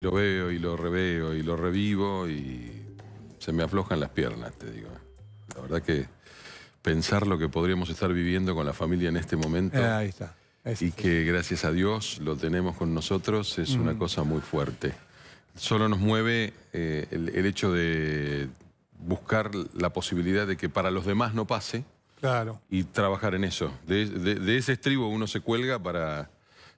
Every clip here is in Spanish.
Lo veo y lo reveo y lo revivo y se me aflojan las piernas, te digo. La verdad que pensar lo que podríamos estar viviendo con la familia en este momento. Eh, y que gracias a Dios lo tenemos con nosotros es una cosa muy fuerte. Solo nos mueve eh, el, hecho de buscar la posibilidad de que para los demás no pase. Claro. Y trabajar en eso. de ese estribo uno se cuelga para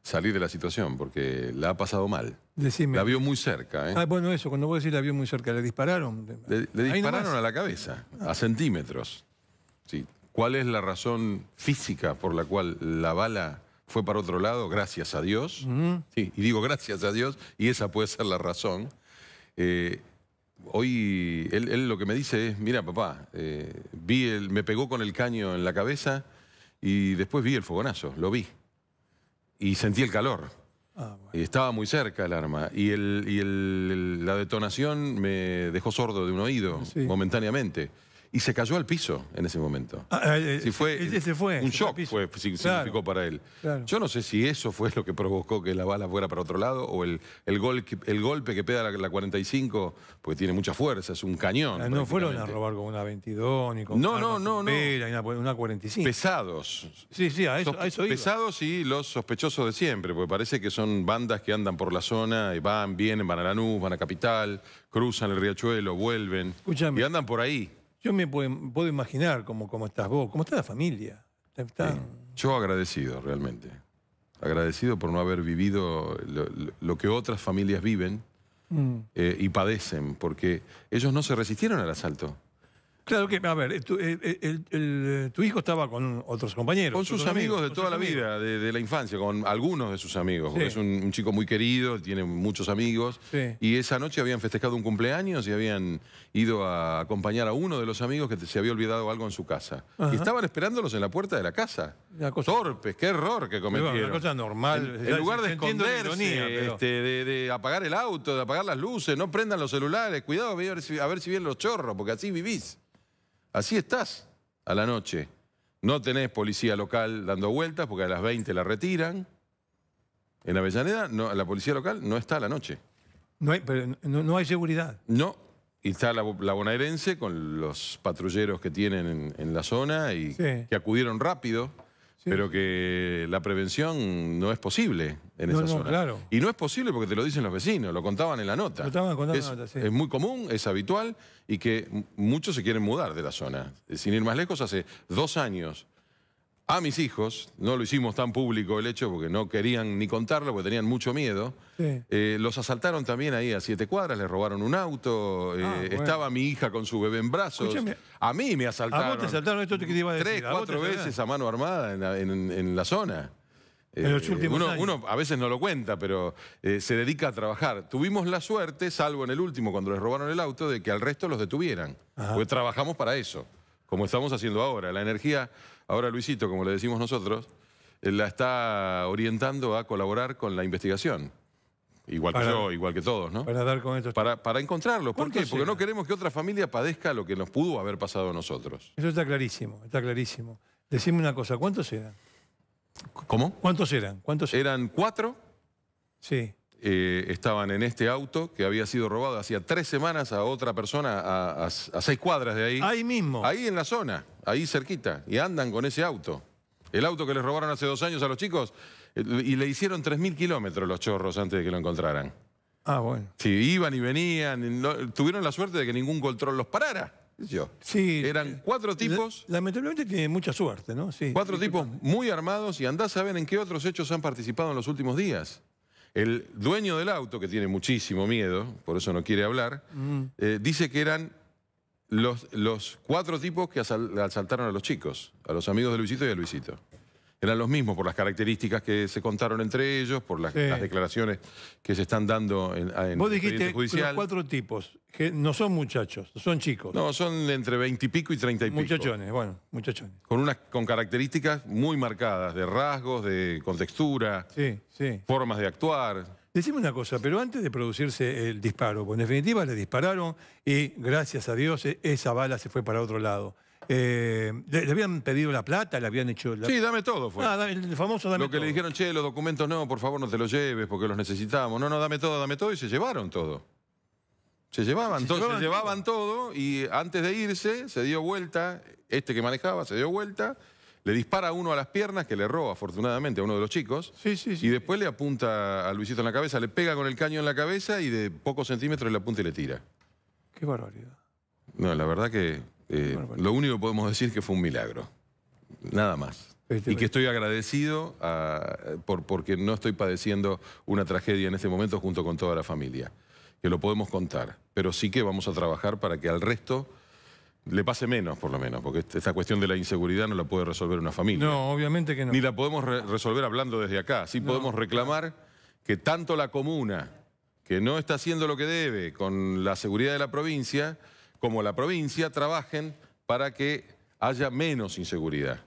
salir de la situación, porque la ha pasado mal. Decime. La vio muy cerca. ¿eh? Ah, bueno, eso, cuando vos decís la vio muy cerca, le dispararon. Le, dispararon a la cabeza, a centímetros. Sí. ¿Cuál es la razón física por la cual la bala fue para otro lado? Gracias a Dios. y digo gracias a Dios, y esa puede ser la razón. Eh, hoy él, lo que me dice es, mira papá, eh, vi el, me pegó con el caño en la cabeza y después vi el fogonazo, lo vi y sentí el calor. Ah, y Estaba muy cerca el arma y, el, la detonación me dejó sordo de un oído momentáneamente y se cayó al piso en ese momento. Ah, eh, eh, fue, un shock significó para él. Yo no sé si eso fue lo que provocó que la bala fuera para otro lado o el, el, gol, el golpe que pega la, 45, porque tiene mucha fuerza, es un cañón. Ah, no fueron a robar con una 22 ni con no, no, no, no. una, 45. Pesados. Sí, sí, a eso, Pesados y los sospechosos de siempre, porque parece que son bandas que andan por la zona y van, vienen, van a Lanús, van a Capital, cruzan el riachuelo, vuelven y andan por ahí. Yo me puedo, imaginar cómo, cómo, estás vos, cómo está la familia. Eh, yo agradecido, realmente. Agradecido por no haber vivido lo, que otras familias viven mm. eh, y padecen, porque ellos no se resistieron al asalto. Claro a ver, eh, eh, eh, tu, hijo estaba con otros compañeros. Con sus amigos, de toda la vida, de, la infancia, con algunos de sus amigos. Es un, chico muy querido, tiene muchos amigos. Y esa noche habían festejado un cumpleaños y habían ido a acompañar a uno de los amigos que se había olvidado algo en su casa. Y estaban esperándolos en la puerta de la casa. Torpes, qué error que cometieron. cosa normal. En, lugar de esconderse, este, de, apagar el auto, de apagar las luces, no prendan los celulares, cuidado a ver si, a ver si vienen los chorros, porque así vivís. Así estás a la noche. No tenés policía local dando vueltas porque a las 20 la retiran. En Avellaneda no, la policía local no está a la noche. No hay, pero no, hay seguridad. No, y está la, bonaerense con los patrulleros que tienen en, la zona y que acudieron rápido. Pero que la prevención no es posible en esa zona. Y no es posible porque te lo dicen los vecinos, lo contaban en la nota. es muy común, es habitual y que muchos se quieren mudar de la zona. Sin ir más lejos, hace dos años a mis hijos, no lo hicimos tan público el hecho porque no querían ni contarlo, porque tenían mucho miedo. Eh, los asaltaron también ahí a siete cuadras, les robaron un auto, eh, ah, estaba mi hija con su bebé en brazos. A mí me asaltaron. asaltaron esto a Tres, cuatro veces a mano armada en la, zona. Eh, uno, uno, a veces no lo cuenta, pero se dedica a trabajar. Tuvimos la suerte, salvo en el último, cuando les robaron el auto, de que al resto los detuvieran. Porque trabajamos para eso como estamos haciendo ahora. La energía, ahora Luisito, como le decimos nosotros, eh, la está orientando a colaborar con la investigación. Igual que yo, igual que todos, ¿no? Para dar con estos... Para, para encontrarlos. ¿Por qué? Porque no queremos que otra familia padezca lo que nos pudo haber pasado a nosotros. Eso está clarísimo, está clarísimo. Decime una cosa, ¿cuántos eran? ¿Cómo? ¿Cuántos eran? ¿Cuántos eran? ¿Eran cuatro? Sí. Eh, estaban en este auto que había sido robado hacía tres semanas a otra persona a, seis cuadras de ahí. Ahí mismo. Ahí en la zona, ahí cerquita. Y andan con ese auto. El auto que les robaron hace dos años a los chicos eh, y le hicieron 3.000 kilómetros los chorros antes de que lo encontraran. Ah, bueno. Sí, iban y venían. tuvieron la suerte de que ningún control los parara. Yo. Sí. Eran eh, cuatro tipos. Lamentablemente tiene mucha suerte, ¿no? Sí. Cuatro tipos muy armados y andás a ver en qué otros hechos han participado en los últimos días. El dueño del auto, que tiene muchísimo miedo, por eso no quiere hablar, mm. eh, dice que eran los, los cuatro tipos que asaltaron a los chicos, a los amigos de Luisito y a Luisito eran los mismos por las características que se contaron entre ellos, por las, declaraciones que se están dando en, en Vos dijiste que los cuatro tipos, que no son muchachos, son chicos. No, son entre veintipico y pico y 30 muchachones, bueno, muchachones. Con, unas, con características muy marcadas, de rasgos, de contextura, formas de actuar. Decime una cosa, pero antes de producirse el disparo, pues en definitiva le dispararon y gracias a Dios e, esa bala se fue para otro lado. Eh, le, habían pedido la plata, le habían hecho... La... Sí, dame todo fue. Ah, el famoso Lo que le dijeron, che, los documentos no, por favor no te los lleves porque los necesitamos. No, no, dame todo, dame todo. Y se llevaron todo. Se llevaban, todo se llevaban todo y antes de irse se dio vuelta, este que manejaba se dio vuelta, le dispara a uno a las piernas que le roba afortunadamente a uno de los chicos sí, sí, sí. y después le apunta a Luisito en la cabeza, le pega con el caño en la cabeza y de pocos centímetros le apunta y le tira. Qué barbaridad. No, la verdad que eh, lo único que podemos decir es que fue un milagro, nada más. Este y que estoy agradecido por, porque no estoy padeciendo una tragedia en este momento junto con toda la familia, que lo podemos contar, pero sí que vamos a trabajar para que al resto le pase menos, por lo menos, porque este, esta cuestión de la inseguridad no la puede resolver una familia. No, obviamente que no. Ni la podemos resolver hablando desde acá. Sí podemos reclamar que tanto la comuna, que no está haciendo lo que debe con la seguridad de la provincia, como la provincia trabajen para que haya menos inseguridad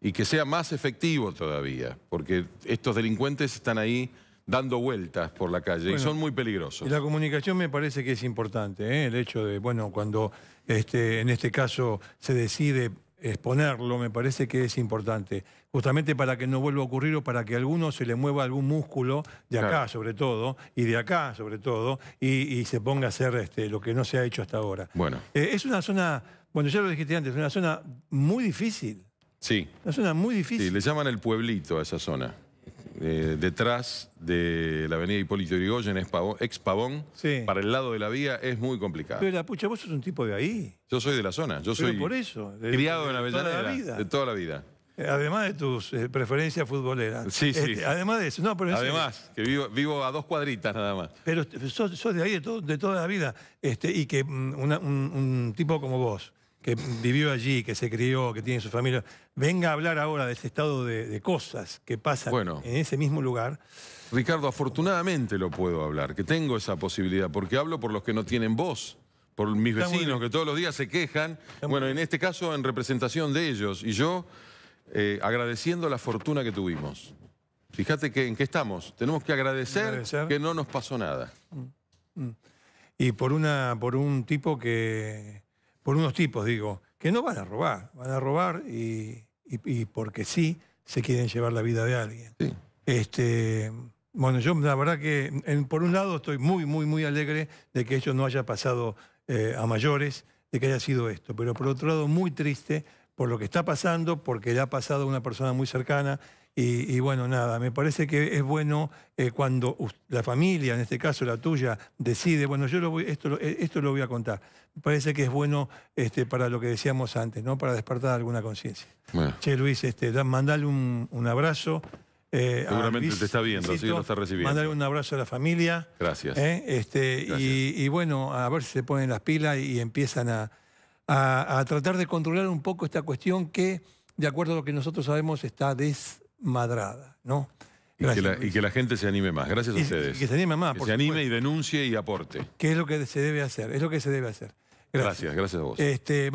y que sea más efectivo todavía, porque estos delincuentes están ahí dando vueltas por la calle y son muy peligrosos. la comunicación me parece que es importante, ¿eh? el hecho de, bueno, cuando este, en este caso se decide exponerlo me parece que es importante, justamente para que no vuelva a ocurrir o para que a alguno se le mueva algún músculo de acá sobre todo, y de acá sobre todo, y, se ponga a hacer este, lo que no se ha hecho hasta ahora. Bueno. Eh, es una zona, bueno, ya lo dijiste antes, una zona muy difícil. Sí. Una zona muy difícil. Sí, le llaman el pueblito a esa zona. Eh, detrás de la avenida Hipólito Yrigoyen, es Pavón, ex Pavón, para el lado de la vía es muy complicado. Pero la pucha, vos sos un tipo de ahí. Yo soy de la zona, yo soy por eso, criado de, la de toda la vida. Eh, además de tus eh, preferencias futboleras. Sí, sí. Este, además de eso. además, que vivo, vivo, a dos cuadritas nada más. Pero sos, de ahí de, toda la vida. Este, y que mm, un, tipo como vos, que vivió allí, que se crió, que tiene su familia, venga a hablar ahora de ese estado de, cosas que pasa en ese mismo lugar. Ricardo, afortunadamente lo puedo hablar, que tengo esa posibilidad, porque hablo por los que no tienen voz, por mis vecinos que todos los días se quejan. bueno, en este caso en representación de ellos y yo eh, agradeciendo la fortuna que tuvimos. Fíjate que, en qué estamos. Tenemos que agradecer, que no nos pasó nada. Mm, mm. Y por, una, por un tipo que por unos tipos, digo, que no van a robar, van a robar y, porque sí se quieren llevar la vida de alguien. Este, bueno, yo la verdad que por un lado estoy muy, muy, muy alegre de que esto no haya pasado eh, a mayores, de que haya sido esto, pero por otro lado muy triste por lo que está pasando, porque le ha pasado a una persona muy cercana y, bueno, nada, me parece que es bueno eh, cuando la familia, en este caso la tuya, decide, bueno, yo lo voy, esto, eh, esto lo voy a contar. Me parece que es bueno este, para lo que decíamos antes, ¿no? Para despertar alguna conciencia. Che, Luis, este, mandale un, abrazo. Eh, Seguramente te está viendo, lo está recibiendo. Mandale un abrazo a la familia. Gracias. este, Y, bueno, a ver si se ponen las pilas y, empiezan a, a, a, tratar de controlar un poco esta cuestión que, de acuerdo a lo que nosotros sabemos, está des madrada, ¿no? Y que, la, gente se anime más. Gracias a ustedes. Y que se anime más. Que se anime y denuncie y aporte. Que es lo que se debe hacer, es lo que se debe hacer. Gracias, gracias, a vos. Este,